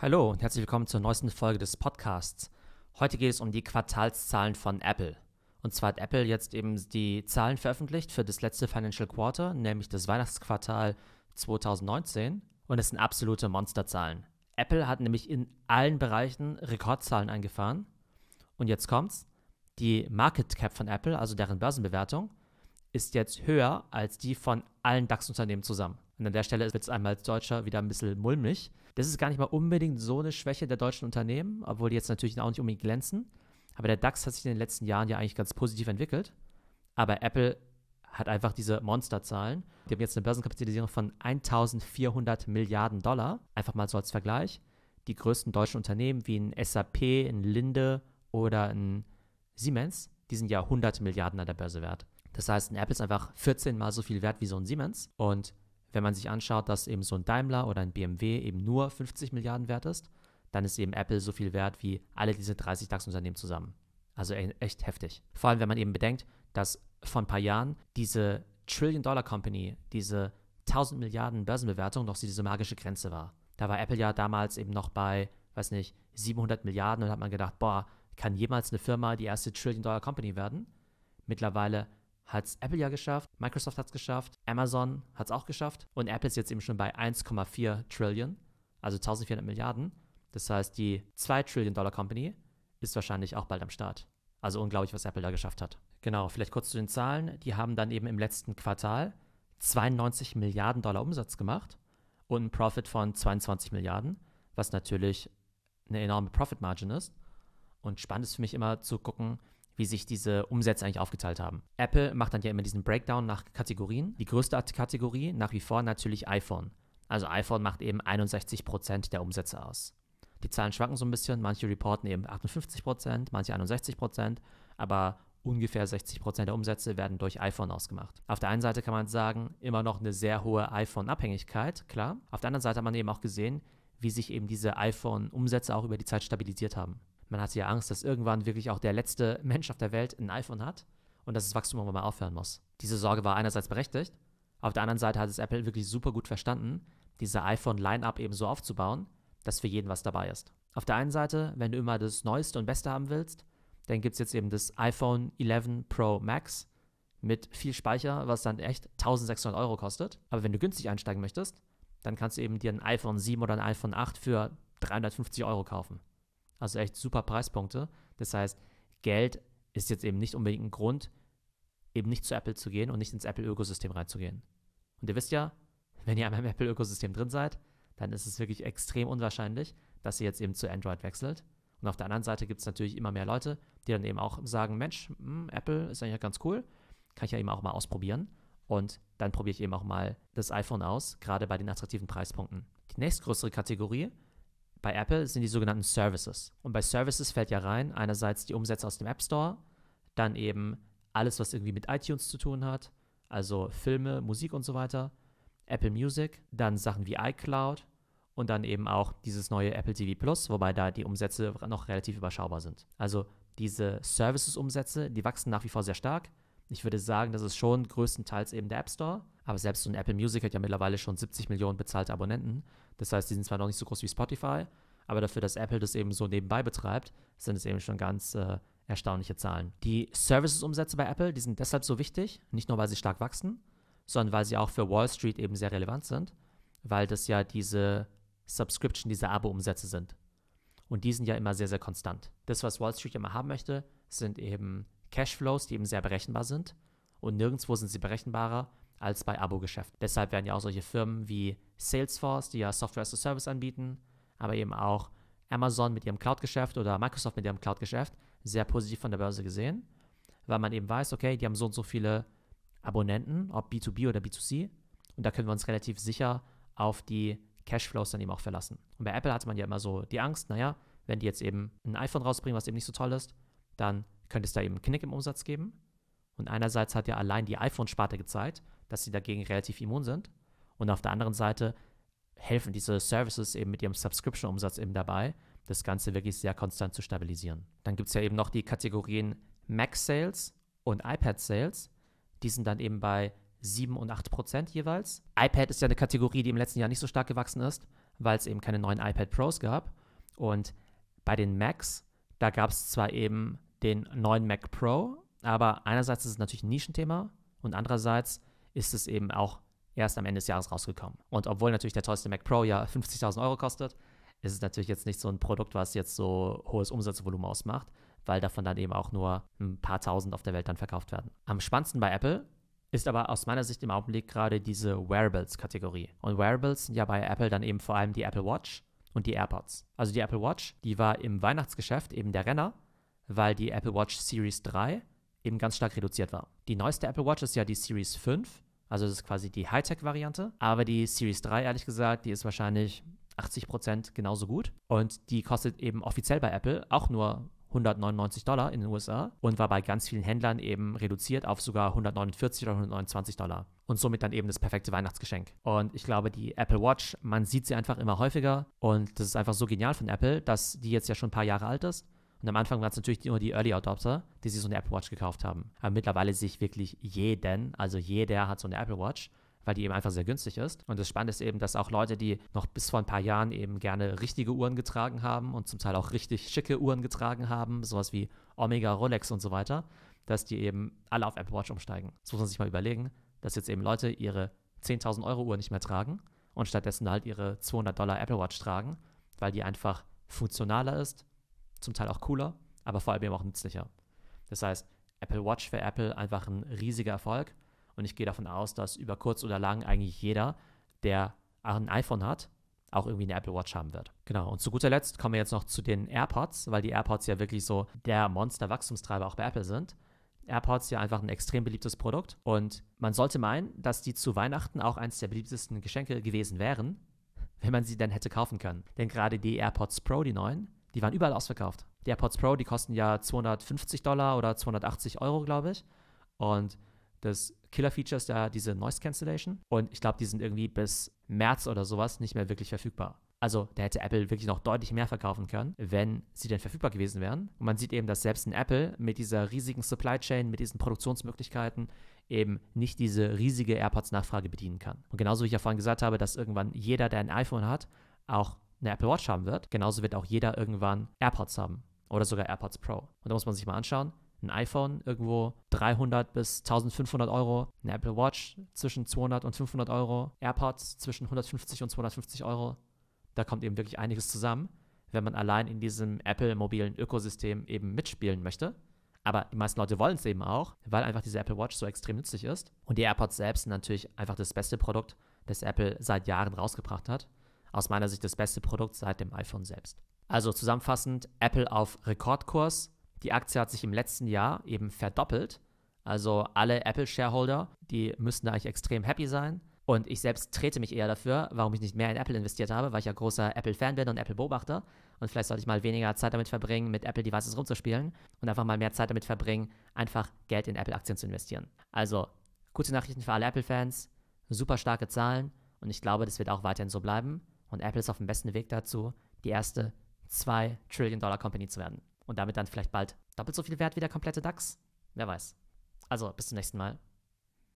Hallo und herzlich willkommen zur neuesten Folge des Podcasts. Heute geht es um die Quartalszahlen von Apple. Und zwar hat Apple jetzt eben die Zahlen veröffentlicht für das letzte Financial Quarter, nämlich das Weihnachtsquartal 2019. Und es sind absolute Monsterzahlen. Apple hat nämlich in allen Bereichen Rekordzahlen eingefahren. Und jetzt kommt's. Die Market Cap von Apple, also deren Börsenbewertung, ist jetzt höher als die von allen DAX-Unternehmen zusammen. Und an der Stelle wird es einmal als Deutscher wieder ein bisschen mulmig. Das ist gar nicht mal unbedingt so eine Schwäche der deutschen Unternehmen, obwohl die jetzt natürlich auch nicht unbedingt glänzen. Aber der DAX hat sich in den letzten Jahren ja eigentlich ganz positiv entwickelt. Aber Apple hat einfach diese Monsterzahlen. Die haben jetzt eine Börsenkapitalisierung von 1400 Milliarden Dollar. Einfach mal so als Vergleich. Die größten deutschen Unternehmen wie ein SAP, ein Linde oder ein Siemens, die sind ja 100 Milliarden an der Börse wert. Das heißt, ein Apple ist einfach 14 mal so viel wert wie so ein Siemens. Und wenn man sich anschaut, dass eben so ein Daimler oder ein BMW eben nur 50 Milliarden wert ist, dann ist eben Apple so viel wert wie alle diese 30 DAX-Unternehmen zusammen. Also e-, echt heftig. Vor allem, wenn man eben bedenkt, dass vor ein paar Jahren diese Trillion-Dollar-Company, diese 1000 Milliarden Börsenbewertung noch diese magische Grenze war. Da war Apple ja damals eben noch bei, weiß nicht, 700 Milliarden und hat man gedacht, boah, kann jemals eine Firma die erste Trillion-Dollar-Company werden? Mittlerweile hat es Apple ja geschafft, Microsoft hat es geschafft, Amazon hat es auch geschafft und Apple ist jetzt eben schon bei 1,4 Trillion, also 1400 Milliarden. Das heißt, die 2 Trillion Dollar Company ist wahrscheinlich auch bald am Start. Also unglaublich, was Apple da geschafft hat. Genau, vielleicht kurz zu den Zahlen. Die haben dann eben im letzten Quartal 92 Milliarden Dollar Umsatz gemacht und einen Profit von 22 Milliarden, was natürlich eine enorme Profit Margin ist. Und spannend ist für mich immer zu gucken, wie sich diese Umsätze eigentlich aufgeteilt haben. Apple macht dann ja immer diesen Breakdown nach Kategorien. Die größte Kategorie nach wie vor natürlich iPhone. Also iPhone macht eben 61% der Umsätze aus. Die Zahlen schwanken so ein bisschen, manche reporten eben 58%, manche 61%, aber ungefähr 60% der Umsätze werden durch iPhone ausgemacht. Auf der einen Seite kann man sagen, immer noch eine sehr hohe iPhone-Abhängigkeit, klar. Auf der anderen Seite hat man eben auch gesehen, wie sich eben diese iPhone-Umsätze auch über die Zeit stabilisiert haben. Man hatte ja Angst, dass irgendwann wirklich auch der letzte Mensch auf der Welt ein iPhone hat und dass das Wachstum irgendwann mal aufhören muss. Diese Sorge war einerseits berechtigt, auf der anderen Seite hat es Apple wirklich super gut verstanden, diese iPhone-Line-Up eben so aufzubauen, dass für jeden was dabei ist. Auf der einen Seite, wenn du immer das Neueste und Beste haben willst, dann gibt es jetzt eben das iPhone 11 Pro Max mit viel Speicher, was dann echt 1600 Euro kostet. Aber wenn du günstig einsteigen möchtest, dann kannst du eben dir ein iPhone 7 oder ein iPhone 8 für 350 Euro kaufen. Also echt super Preispunkte. Das heißt, Geld ist jetzt eben nicht unbedingt ein Grund, eben nicht zu Apple zu gehen und nicht ins Apple-Ökosystem reinzugehen. Und ihr wisst ja, wenn ihr einmal im Apple-Ökosystem drin seid, dann ist es wirklich extrem unwahrscheinlich, dass ihr jetzt eben zu Android wechselt. Und auf der anderen Seite gibt es natürlich immer mehr Leute, die dann eben auch sagen, Mensch, mh, hm, Apple ist eigentlich ganz cool, kann ich ja eben auch mal ausprobieren. Und dann probiere ich eben auch mal das iPhone aus, gerade bei den attraktiven Preispunkten. Die nächstgrößere Kategorie bei Apple sind die sogenannten Services. Und bei Services fällt ja rein einerseits die Umsätze aus dem App Store, dann eben alles, was irgendwie mit iTunes zu tun hat, also Filme, Musik und so weiter, Apple Music, dann Sachen wie iCloud und dann eben auch dieses neue Apple TV Plus, wobei da die Umsätze noch relativ überschaubar sind. Also diese Services-Umsätze, die wachsen nach wie vor sehr stark. Ich würde sagen, das ist schon größtenteils eben der App Store. Aber selbst so ein Apple Music hat ja mittlerweile schon 70 Millionen bezahlte Abonnenten. Das heißt, die sind zwar noch nicht so groß wie Spotify, aber dafür, dass Apple das eben so nebenbei betreibt, sind es eben schon ganz äh, erstaunliche Zahlen. Die Services-Umsätze bei Apple, die sind deshalb so wichtig, nicht nur weil sie stark wachsen, sondern weil sie auch für Wall Street eben sehr relevant sind, weil das ja diese Subscription, diese Abo-Umsätze sind. Und die sind ja immer sehr, sehr konstant. Das, was Wall Street immer haben möchte, sind eben Cashflows, die eben sehr berechenbar sind. Und nirgendwo sind sie berechenbarer als bei Abo-Geschäften. Deshalb werden ja auch solche Firmen wie Salesforce, die ja Software as a Service anbieten, aber eben auch Amazon mit ihrem Cloud-Geschäft oder Microsoft mit ihrem Cloud-Geschäft sehr positiv von der Börse gesehen, weil man eben weiß, okay, die haben so und so viele Abonnenten, ob B2B oder B2C, und da können wir uns relativ sicher auf die Cashflows dann eben auch verlassen. Und bei Apple hatte man ja immer so die Angst, naja, wenn die jetzt eben ein iPhone rausbringen, was eben nicht so toll ist, dann könnte es da eben einen Knick im Umsatz geben. Und einerseits hat ja allein die iPhone-Sparte gezeigt, dass sie dagegen relativ immun sind. Und auf der anderen Seite helfen diese Services eben mit ihrem Subscription-Umsatz eben dabei, das Ganze wirklich sehr konstant zu stabilisieren. Dann gibt es ja eben noch die Kategorien Mac-Sales und iPad-Sales. Die sind dann eben bei 7 und 8 Prozent jeweils. iPad ist ja eine Kategorie, die im letzten Jahr nicht so stark gewachsen ist, weil es eben keine neuen iPad Pros gab. Und bei den Macs, da gab es zwar eben den neuen Mac Pro. Aber einerseits ist es natürlich ein Nischenthema und andererseits ist es eben auch erst am Ende des Jahres rausgekommen. Und obwohl natürlich der teuerste Mac Pro ja 50.000 Euro kostet, ist es natürlich jetzt nicht so ein Produkt, was jetzt so hohes Umsatzvolumen ausmacht, weil davon dann eben auch nur ein paar tausend auf der Welt dann verkauft werden. Am spannendsten bei Apple ist aber aus meiner Sicht im Augenblick gerade diese Wearables-Kategorie. Und Wearables sind ja bei Apple dann eben vor allem die Apple Watch und die AirPods. Also die Apple Watch, die war im Weihnachtsgeschäft eben der Renner weil die Apple Watch Series 3 eben ganz stark reduziert war. Die neueste Apple Watch ist ja die Series 5, also das ist quasi die Hightech-Variante. Aber die Series 3, ehrlich gesagt, die ist wahrscheinlich 80% genauso gut. Und die kostet eben offiziell bei Apple auch nur 199 Dollar in den USA und war bei ganz vielen Händlern eben reduziert auf sogar 149 oder 129 Dollar. Und somit dann eben das perfekte Weihnachtsgeschenk. Und ich glaube, die Apple Watch, man sieht sie einfach immer häufiger. Und das ist einfach so genial von Apple, dass die jetzt ja schon ein paar Jahre alt ist und am Anfang waren es natürlich nur die Early Adopter, die sich so eine Apple Watch gekauft haben. Aber mittlerweile sehe ich wirklich jeden, also jeder hat so eine Apple Watch weil die eben einfach sehr günstig ist. Und das Spannende ist eben, dass auch Leute, die noch bis vor ein paar Jahren eben gerne richtige Uhren getragen haben und zum Teil auch richtig schicke Uhren getragen haben, sowas wie Omega, Rolex und so weiter, dass die eben alle auf Apple Watch umsteigen. Das muss man sich mal überlegen, dass jetzt eben Leute ihre 10.000 Euro Uhr nicht mehr tragen und stattdessen halt ihre 200 Dollar Apple Watch tragen, weil die einfach funktionaler ist, zum Teil auch cooler, aber vor allem eben auch nützlicher. Das heißt, Apple Watch für Apple einfach ein riesiger Erfolg und ich gehe davon aus, dass über kurz oder lang eigentlich jeder, der ein iPhone hat, auch irgendwie eine Apple Watch haben wird. Genau, und zu guter Letzt kommen wir jetzt noch zu den AirPods, weil die AirPods ja wirklich so der Monster-Wachstumstreiber auch bei Apple sind. AirPods ja einfach ein extrem beliebtes Produkt und man sollte meinen, dass die zu Weihnachten auch eines der beliebtesten Geschenke gewesen wären, wenn man sie denn hätte kaufen können. Denn gerade die AirPods Pro, die neuen, die waren überall ausverkauft. Die AirPods Pro, die kosten ja 250 Dollar oder 280 Euro, glaube ich. Und das Killer-Feature ist ja diese Noise Cancellation. Und ich glaube, die sind irgendwie bis März oder sowas nicht mehr wirklich verfügbar. Also da hätte Apple wirklich noch deutlich mehr verkaufen können, wenn sie denn verfügbar gewesen wären. Und man sieht eben, dass selbst ein Apple mit dieser riesigen Supply Chain, mit diesen Produktionsmöglichkeiten eben nicht diese riesige AirPods-Nachfrage bedienen kann. Und genauso wie ich ja vorhin gesagt habe, dass irgendwann jeder, der ein iPhone hat, auch eine Apple Watch haben wird. Genauso wird auch jeder irgendwann AirPods haben oder sogar AirPods Pro. Und da muss man sich mal anschauen, ein iPhone irgendwo 300 bis 1500 Euro, eine Apple Watch zwischen 200 und 500 Euro, AirPods zwischen 150 und 250 Euro. Da kommt eben wirklich einiges zusammen, wenn man allein in diesem Apple-mobilen Ökosystem eben mitspielen möchte. Aber die meisten Leute wollen es eben auch, weil einfach diese Apple Watch so extrem nützlich ist. Und die AirPods selbst sind natürlich einfach das beste Produkt, das Apple seit Jahren rausgebracht hat aus meiner Sicht das beste Produkt seit dem iPhone selbst. Also zusammenfassend, Apple auf Rekordkurs. Die Aktie hat sich im letzten Jahr eben verdoppelt. Also alle Apple-Shareholder, die müssten da eigentlich extrem happy sein. Und ich selbst trete mich eher dafür, warum ich nicht mehr in Apple investiert habe, weil ich ja großer Apple-Fan bin und Apple-Beobachter. Und vielleicht sollte ich mal weniger Zeit damit verbringen, mit Apple-Devices rumzuspielen und einfach mal mehr Zeit damit verbringen, einfach Geld in Apple-Aktien zu investieren. Also, gute Nachrichten für alle Apple-Fans, super starke Zahlen und ich glaube, das wird auch weiterhin so bleiben. Und Apple ist auf dem besten Weg dazu, die erste 2 Trillion Dollar Company zu werden. Und damit dann vielleicht bald doppelt so viel wert wie der komplette DAX. Wer weiß. Also, bis zum nächsten Mal.